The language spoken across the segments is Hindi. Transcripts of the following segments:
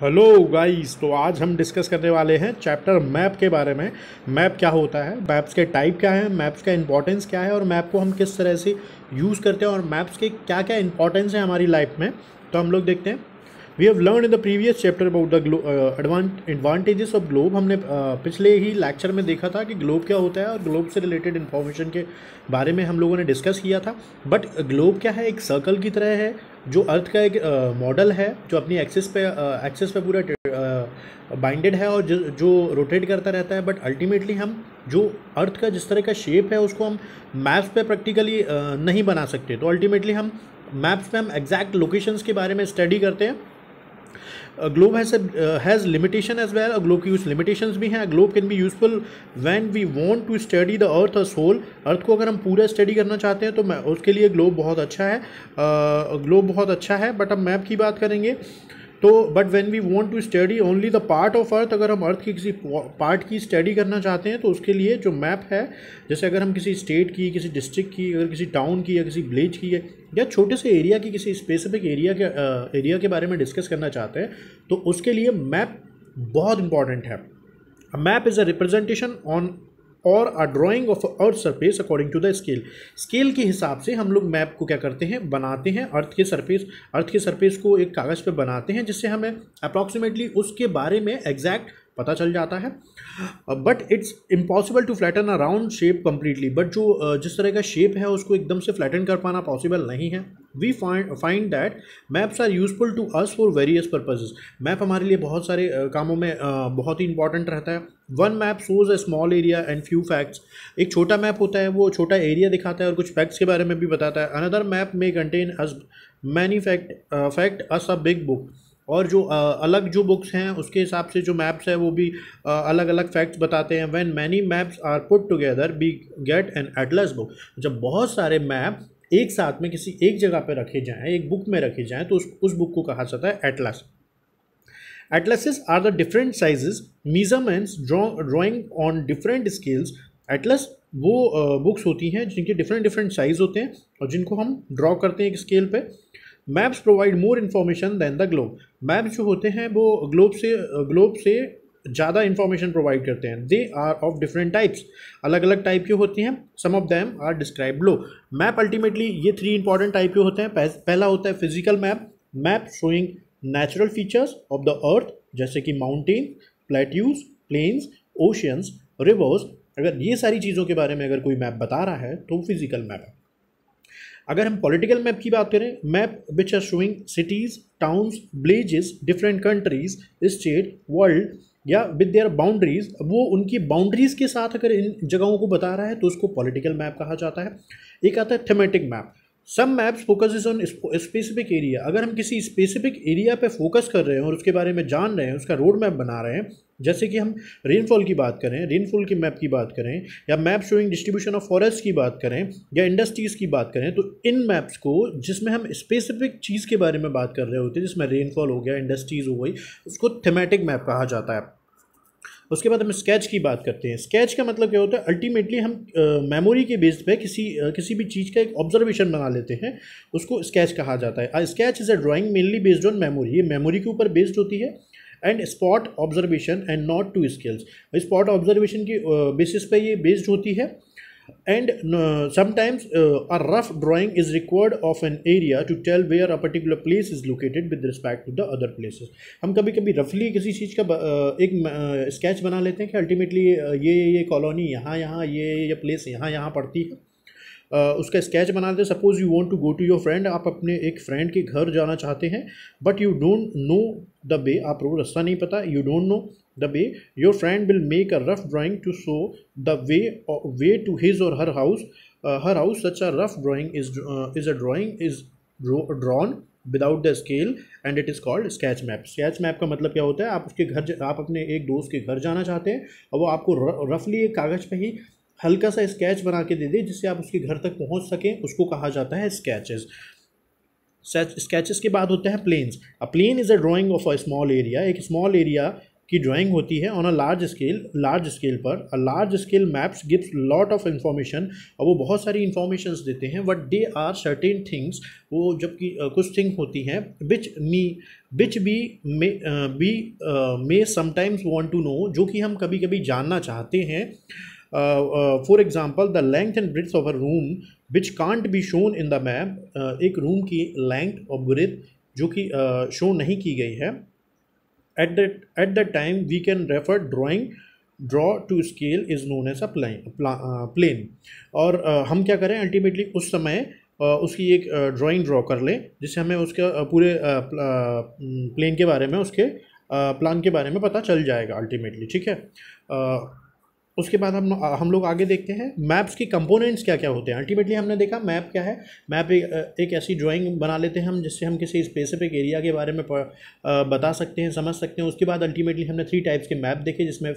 हेलो गाइस तो आज हम डिस्कस करने वाले हैं चैप्टर मैप के बारे में मैप क्या होता है मैप्स के टाइप क्या है मैप्स का इंपॉर्टेंस क्या है और मैप को हम किस तरह से यूज़ करते हैं और मैप्स के क्या क्या इंपॉर्टेंस है हमारी लाइफ में तो हम लोग देखते हैं we have learn in the previous chapter about the advantages of globe हमने uh, पिछले ही लेक्चर में देखा था कि ग्लोब क्या होता है और ग्लोब से रिलेटेड इन्फॉर्मेशन के बारे में हम लोगों ने डिस्कस किया था बट ग्लोब क्या है एक सर्कल की तरह है जो अर्थ का एक मॉडल है जो अपनी एक्सेस पे एक्सेस पे पूरा बाइंडेड है और जो जो रोटेट करता रहता है बट अल्टीमेटली हम जो अर्थ का जिस तरह का शेप है उसको हम मैप्स पे प्रैक्टिकली नहीं बना सकते तो अल्टीमेटली हम मैप्स पे हम एग्जैक्ट लोकेशंस के बारे में स्टडी करते हैं globe has has limitation as well globe की कुछ लिमिटेशन भी हैं globe can be useful when we want to study the earth whole earth को अगर हम पूरा स्टडी करना चाहते हैं तो उसके लिए ग्लोब बहुत अच्छा है ग्लोब uh, बहुत अच्छा है बट अब मैप की बात करेंगे तो but when we want to study only the part of earth अगर हम अर्थ की किसी पार्ट की स्टडी करना चाहते हैं तो उसके लिए जो मैप है जैसे अगर हम किसी स्टेट की किसी डिस्ट्रिक्ट की अगर किसी टाउन की या किसी विलेज की या छोटे से एरिया की किसी स्पेसिफिक एरिया के एरिया के बारे में डिस्कस करना चाहते हैं तो उसके लिए मैप बहुत इंपॉर्टेंट है map is a representation on or a drawing of earth surface according to the scale scale के हिसाब से हम लोग मैप को क्या करते हैं बनाते हैं अर्थ के सरफेस अर्थ के सरफेस को एक कागज़ पर बनाते हैं जिससे हमें अप्रॉक्सीमेटली उसके बारे में एग्जैक्ट पता चल जाता है but it's impossible to flatten a round shape completely but जो जिस तरह का शेप है उसको एकदम से फ्लैटन कर पाना पॉसिबल नहीं है we find find that maps are useful to us for various purposes map हमारे लिए बहुत सारे कामों में बहुत ही इंपॉर्टेंट रहता है one map shows a small area and few facts एक छोटा मैप होता है वो छोटा एरिया दिखाता है और कुछ फैक्ट्स के बारे में भी बताता है another map may contain as many fact fact as a big book और जो अलग जो बुक्स हैं उसके हिसाब से जो मैप्स हैं वो भी अलग अलग फैक्ट्स बताते हैं when many maps are put together we get an atlas book जब बहुत सारे मैप एक साथ में किसी एक जगह पर रखे जाएँ एक बुक में रखे जाएँ तो उस उस बुक को कहा जाता है atlas atlases are the different size measurements drawing on different scales atlas वो बुक्स होती हैं जिनके डिफरेंट डिफरेंट साइज़ होते हैं और जिनको हम ड्रॉ करते हैं एक स्केल पर maps provide more information than the globe maps जो होते हैं वो ग्लोब से ग्लोब से ज़्यादा इन्फॉर्मेशन प्रोवाइड करते हैं they are of different types अलग अलग टाइप के होती हैं some of them are describe below map ultimately ये थ्री इंपॉर्टेंट टाइप के होते हैं पहला होता है physical map map showing natural features of the earth जैसे कि mountain plateaus plains oceans rivers अगर ये सारी चीज़ों के बारे में अगर कोई मैप बता रहा है तो फिजिकल मैप है अगर हम पॉलिटिकल मैप की बात करें map which are showing cities towns villages different countries state world या विद देयर बाउंड्रीज वो उनकी बाउंड्रीज के साथ अगर इन जगहों को बता रहा है तो उसको पॉलिटिकल मैप कहा जाता है एक आता है thematic map some maps focus is on specific area अगर हम किसी स्पेसिफिक एरिया पे फोकस कर रहे हैं और उसके बारे में जान रहे हैं उसका रोड मैप बना रहे हैं जैसे कि हम रेनफॉल की बात करें रेनफॉल की मैप की बात करें या map showing distribution of forest की बात करें या इंडस्ट्रीज़ की बात करें तो इन मैप्स को जिसमें हम स्पेसिफिक चीज़ के बारे में बात कर रहे होते हैं जिसमें रेनफॉल हो गया इंडस्ट्रीज़ हो गई उसको थेमेटिक मैप कहा जाता है उसके बाद हम स्केच की बात करते हैं स्केच का मतलब क्या होता है अल्टीमेटली हम मेमोरी के बेस पे किसी आ, किसी भी चीज़ का एक ऑब्जर्वेशन बना लेते हैं उसको स्केच कहा जाता है sketch is a drawing mainly based on memory ये मेमोरी के ऊपर बेस्ड होती है and spot observation and not to scales spot observation की बेसिस पे ये बेस्ड होती है and sometimes a rough drawing is required of an area to tell where a particular place is located with respect to the other places हम कभी कभी रफली किसी चीज़ का एक स्केच बना लेते हैं कि अल्टीमेटली ये ये कॉलोनी यहाँ यहाँ ये ये प्लेस यहाँ यहाँ पड़ती है उसका स्केच बना दे suppose you want to go to your friend आप अपने एक फ्रेंड के घर जाना चाहते हैं but you don't know the way आपको रास्ता नहीं पता you don't know the way your friend will make a rough drawing to show the way way to his or her house her house such a rough drawing is is a drawing is drawn without the scale and it is called sketch map sketch map का मतलब क्या होता है आप उसके घर आप अपने एक दोस्त के घर जाना चाहते हैं और वो आपको रफली एक कागज़ पर ही हल्का सा स्केच बना के दे दे जिससे आप उसके घर तक पहुंच सकें उसको कहा जाता है स्केचेस स्केचेस के बाद होता है plans a plan is a drawing of a small area एक स्मॉल एरिया की ड्राइंग होती है on a large scale large scale पर a large scale maps gives lot of information और वो बहुत सारी इंफॉर्मेशन देते हैं but they are certain things वो जबकि uh, कुछ थिंग होती हैं which me which we may be may sometimes want to know जो कि हम कभी कभी जानना चाहते हैं for example the length and breadths of a room which can't be shown in the map एक रूम की लेंथ और ब्रिथ जो कि शो uh, नहीं की गई है at the at the time we can refer drawing draw to scale is known as a plan और uh, हम क्या करें अल्टीमेटली उस समय uh, उसकी एक ड्राइंग uh, ड्रॉ कर लें जिससे हमें उसका पूरे प्लेन um, के बारे में उसके प्लान के बारे में पता चल जाएगा अल्टीमेटली ठीक है उसके बाद हम हम लोग आगे देखते हैं मैप्स की कंपोनेंट्स क्या क्या होते हैं अल्टीमेटली हमने देखा मैप क्या है मैप एक, एक ऐसी ड्राइंग बना लेते हैं हम जिससे हम किसी स्पेसिफिक एरिया के बारे में बता सकते हैं समझ सकते हैं उसके बाद अल्टीमेटली हमने थ्री टाइप्स के मैप देखे जिसमें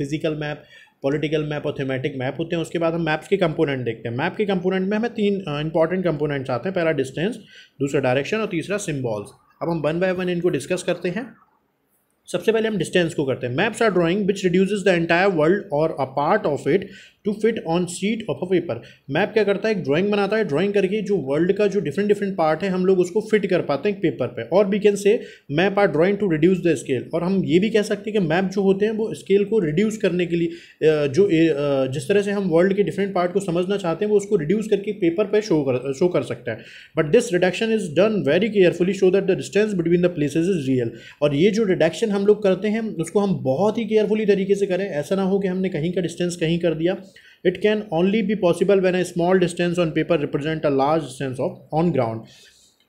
फिजिकल मैप पॉलिटिकल मैप और थेमेटिक मैप होते हैं उसके बाद हम मैप्स के कंपोनेंट देखते हैं मैप के कंपोनेंट में हमें तीन इंपॉर्टेंट कंपोनेंट्स आते हैं पहला डिस्टेंस दूसरा डायरेक्शन और तीसरा सिम्बॉल्स अब हम वन बाय वन इनको डिस्कस करते हैं सबसे पहले हम डिस्टेंस को करते हैं maps are drawing which reduce the entire world or a part of it to fit on sheet of a paper map क्या करता है एक ड्राइंग बनाता है ड्राइंग करके जो वर्ल्ड का जो डिफरेंट डिफरेंट पार्ट है हम लोग उसको फिट कर पाते हैं पेपर पे और we can say map are drawing to reduce the scale और हम ये भी कह सकते हैं कि मैप जो होते हैं वो स्केल को रिड्यूस करने के लिए जो जिस तरह से हम वर्ल्ड के डिफरेंट पार्ट को समझना चाहते हैं वो उसको रिड्यूस करके पेपर पर शो कर शो कर सकता है but this reduction is done very carefully so that the distance between the places is real और ये जो रिडक्शन हम लोग करते हैं उसको हम बहुत ही केयरफुली तरीके से करें ऐसा ना हो कि हमने कहीं का डिस्टेंस कहीं कर दिया it can only be possible when a small distance on paper represent a large distance of on ground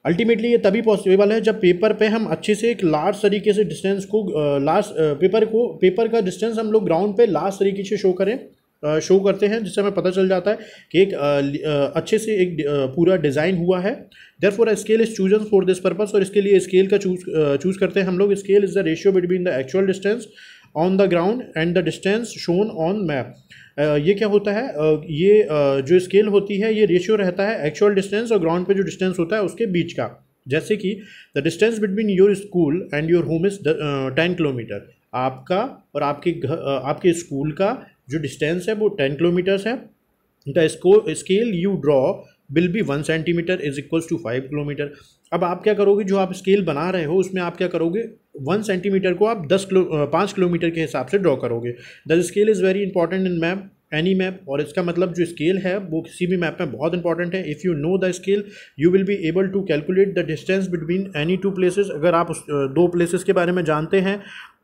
ultimately ये तभी पॉसिबल है जब पेपर पे हम अच्छे से एक लार्ज तरीके से डिस्टेंस को लार्ज पेपर को पेपर का डिस्टेंस हम लोग ग्राउंड पे लार्ज तरीके से शो करें शो करते हैं जिससे हमें पता चल जाता है कि एक अच्छे से एक पूरा डिज़ाइन हुआ है therefore scale is chosen for this purpose और इसके लिए स्केल का चूज चूज़ करते हैं हम लोग scale is the ratio between the actual distance on the ground and the distance shown on map ये क्या होता है uh, ये uh, जो स्केल होती है ये रेशियो रहता है एक्चुअल डिस्टेंस और ग्राउंड पे जो डिस्टेंस होता है उसके बीच का जैसे कि the distance between your school and your home is ten kilometre आपका और आपके घर uh, आपके स्कूल का जो डिस्टेंस है वो टेन किलोमीटर्स है the scale you draw will be one centimetre is equals to five kilometre अब आप क्या करोगे जो आप स्केल बना रहे हो उसमें आप क्या करोगे वन सेंटीमीटर को आप दस किलो पाँच किलोमीटर के हिसाब से ड्रॉ करोगे the scale is very important in map any map और इसका मतलब जो स्केल है वो किसी भी मैप में बहुत इंपॉर्टेंट है if you know the scale you will be able to calculate the distance between any two places अगर आप उस दो प्लेसेस के बारे में जानते हैं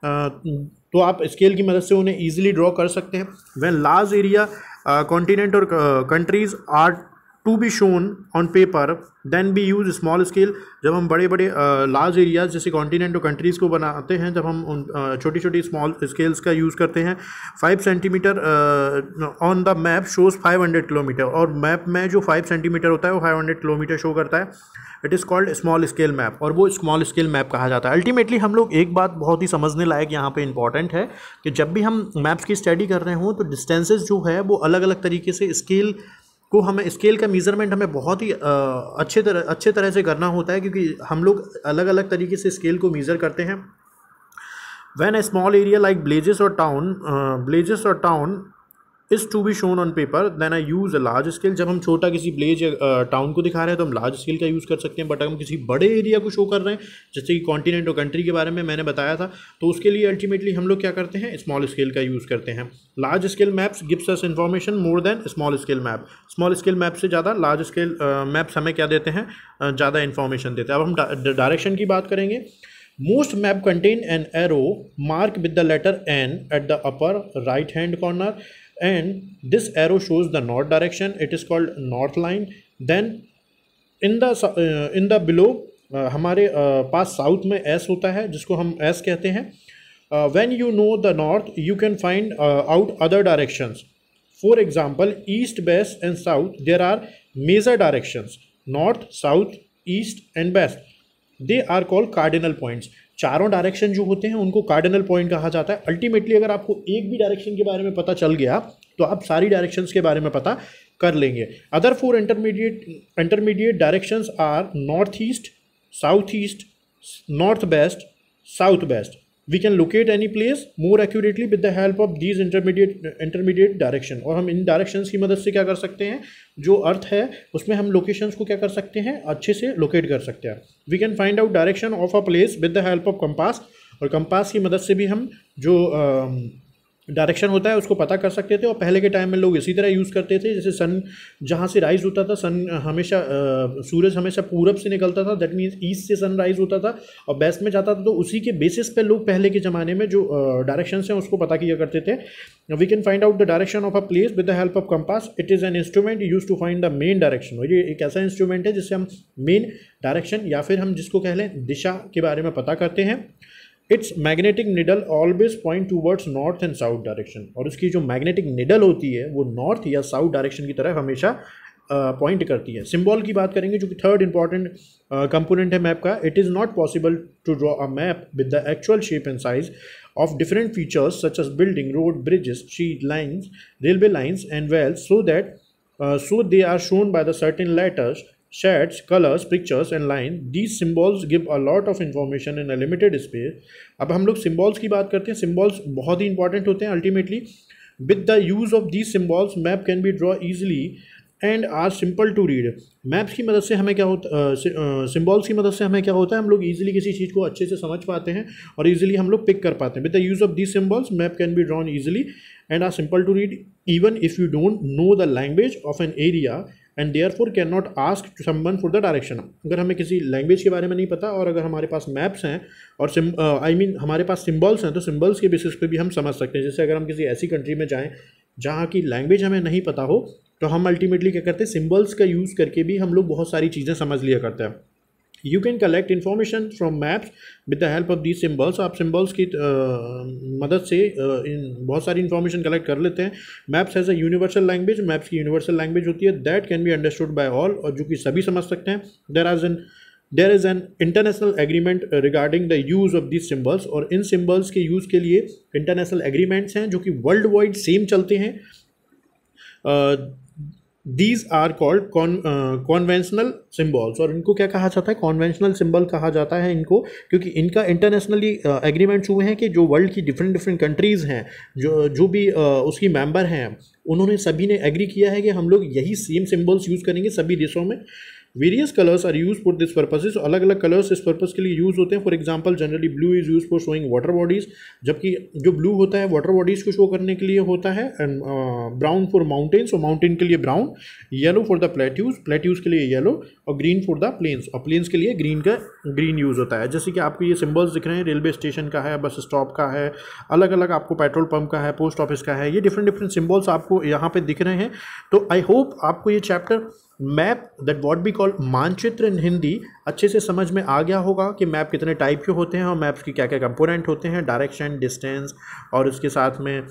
तो आप स्केल की मदद से उन्हें ईजिली ड्रॉ कर सकते हैं when large area continent or countries are to be shown on paper then we use small scale जब हम बड़े बड़े लार्ज एरियाज जैसे कॉन्टीनेंट और कंट्रीज़ को बनाते हैं जब हम उन छोटी छोटी स्मॉल स्केल्स का यूज़ करते हैं five centimetre on the map shows five hundred kilometre और मैप में जो फाइव सेंटीमीटर होता है वो फाइव हंड्रेड किलोमीटर शो करता है it is called small scale map और वो स्मॉल स्केल मैप कहा जाता है अल्टीमेटली हम लोग एक बात बहुत ही समझने लायक यहाँ पे इंपॉर्टेंट है कि जब भी हम मैप्स की स्टडी कर रहे हों तो डिस्टेंसेज जो है वो अलग अलग तरीके से स्केल को हमें स्केल का मेज़रमेंट हमें बहुत ही अच्छे तरह अच्छे तरह से करना होता है क्योंकि हम लोग अलग अलग तरीके से स्केल को मेज़र करते हैं when a small area like places or town places or town is to be shown on paper then I use a large scale जब हम छोटा किसी ब्लेज टाउन uh, को दिखा रहे हैं तो हम लार्ज स्केल का यूज़ कर सकते हैं बट अगर हम किसी बड़े एरिया को शो कर रहे हैं जैसे कि कॉन्टिनेंट और कंट्री के बारे में मैंने बताया था तो उसके लिए अल्टीमेटली हम लोग क्या करते हैं स्मॉल स्केल का यूज़ करते हैं large scale maps gives us information more than small scale map small scale map से ज़्यादा लार्ज स्केल मैप्स हमें क्या देते हैं uh, ज़्यादा इन्फॉर्मेशन देते हैं अब हम डायरेक्शन की बात करेंगे most map contain an arrow mark with the letter N at the upper right hand corner and this arrow shows the north direction it is called north line then in the uh, in the below uh, हमारे uh, पास साउथ में एस होता है जिसको हम एस कहते हैं when you know the north you can find out other directions for example east west and south there are major directions north south east and west they are called cardinal points चारों डायरेक्शन जो होते हैं उनको कार्डिनल पॉइंट कहा जाता है अल्टीमेटली अगर आपको एक भी डायरेक्शन के बारे में पता चल गया तो आप सारी डायरेक्शंस के बारे में पता कर लेंगे other four intermediate intermediate directions are north east south east north west south west we can locate any place more accurately with the help of these intermediate intermediate direction और हम इन डायरेक्शन की मदद से क्या कर सकते हैं जो अर्थ है उसमें हम लोकेशंस को क्या कर सकते हैं अच्छे से लोकेट कर सकते हैं we can find out direction of a place with the help of compass और कंपास की मदद से भी हम जो uh, डायरेक्शन होता है उसको पता कर सकते थे और पहले के टाइम में लोग इसी तरह यूज़ करते थे जैसे सन जहाँ से राइज़ होता था सन हमेशा आ, सूरज हमेशा पूरब से निकलता था दैट मीन्स ईस्ट से सन राइज होता था और वेस्ट में जाता था तो उसी के बेसिस पे लोग पहले के ज़माने में जो डायरेक्शन हैं उसको पता किया करते थे we can find out the direction of a place with the help of compass it is an instrument use to find the main direction ये एक ऐसा इंस्ट्रूमेंट है जिससे हम मेन डायरेक्शन या फिर हम जिसको कह लें दिशा के बारे में पता करते हैं its magnetic needle always point towards north and south direction और उसकी जो मैग्नेटिक निडल होती है वो नॉर्थ या साउथ डायरेक्शन की तरफ हमेशा पॉइंट uh, करती है सिम्बॉल की बात करेंगे जो कि थर्ड इंपॉर्टेंट कंपोनेंट है मैप का it is not possible to draw a map with the actual shape and size of different features such as building road bridges street lines railway lines and wells so that so they are shown by the certain letters shades, colors, pictures and line. These symbols give a lot of information in a limited space. अब हम लोग symbols की बात करते हैं symbols बहुत ही important होते हैं ultimately. With the use of these symbols, map can be draw easily and are simple to read maps की मदद से हमें क्या होता सिम्बॉल्स की मदद से हमें क्या होता है हम लोग ईजिली किसी चीज़ को अच्छे से समझ पाते हैं और ईजिली हम लोग पिक कर पाते हैं with the use of this symbols map can be drawn easily and are simple to read even if you don't know the language of an area and therefore can not ask to someone for the direction अगर हमें किसी लैंग्वेज के बारे में नहीं पता और अगर हमारे पास मैप्स हैं और आई मीन हमारे पास सिम्बल्स हैं तो सिम्बल्स के बेसिस पे भी हम समझ सकते हैं जैसे अगर हम किसी ऐसी कंट्री में जाएँ जहाँ की लैंग्वेज हमें नहीं पता हो तो हम अल्टीमेटली क्या करते हैं सिम्बल्स का यूज़ करके भी हम लोग बहुत सारी चीज़ें समझ लिया करते हैं you can collect information from maps with the help of these symbols आप सिम्बल्स की मदद से इन बहुत सारी इन्फॉर्मेशन कलेक्ट कर लेते हैं maps as a universal language maps की यूनिवर्सल लैंग्वेज होती है that can be understood by all और जो कि सभी समझ सकते हैं देर आज an there is an international agreement regarding the use of this symbols और इन सिम्बल्स के यूज़ के लिए इंटरनेशनल एग्रीमेंट्स हैं जो कि वर्ल्ड वाइड सेम चलते हैं uh, these are called conventional symbols और इनको क्या कहा जाता है कॉन्वेंशनल सिम्बल कहा जाता है इनको क्योंकि इनका इंटरनेशनली एग्रीमेंट्स uh, हुए हैं कि जो वर्ल्ड की डिफरेंट डिफरेंट कंट्रीज़ हैं जो जो भी uh, उसकी मेम्बर हैं उन्होंने सभी ने एग्री किया है कि हम लोग यही सेम सिम्बल्स यूज़ करेंगे सभी देशों में various colours are use for this purposes अलग अलग कलर्स इस पर्पज़ के लिए यूज़ होते हैं for example generally blue is use for showing water bodies जबकि जो ब्लू होता है वाटर बॉडीज़ को शो करने के लिए होता है एंड ब्राउन फॉर माउंटेन्स और माउंटेन के लिए brown yellow for the plateaus plateaus के लिए येलो और ग्रीन फॉर द प्लेन्स और प्लेन्स के लिए ग्रीन का ग्रीन यूज़ होता है जैसे कि आपको ये सिम्बल्स दिख रहे हैं रेलवे स्टेशन का है बस स्टॉप का है अलग अलग आपको पेट्रोल पंप का है पोस्ट ऑफिस का है ये डिफरेंट डिफरेंट सिम्बल्स आपको यहाँ पर दिख रहे हैं तो आई होप आपको ये chapter map that what we call मानचित्र इन हिंदी अच्छे से समझ में आ गया होगा कि मैप कितने टाइप के होते हैं और मैप्स के क्या क्या कंपोनेंट होते हैं डायरेक्शन डिस्टेंस और उसके साथ में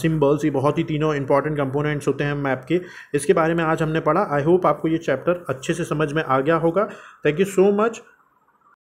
सिम्बल्स ये बहुत ही तीनों इंपॉर्टेंट कंपोनेंट्स होते हैं मैप के इसके बारे में आज हमने पढ़ा आई होप आपको ये चैप्टर अच्छे से समझ में आ गया होगा थैंक यू सो मच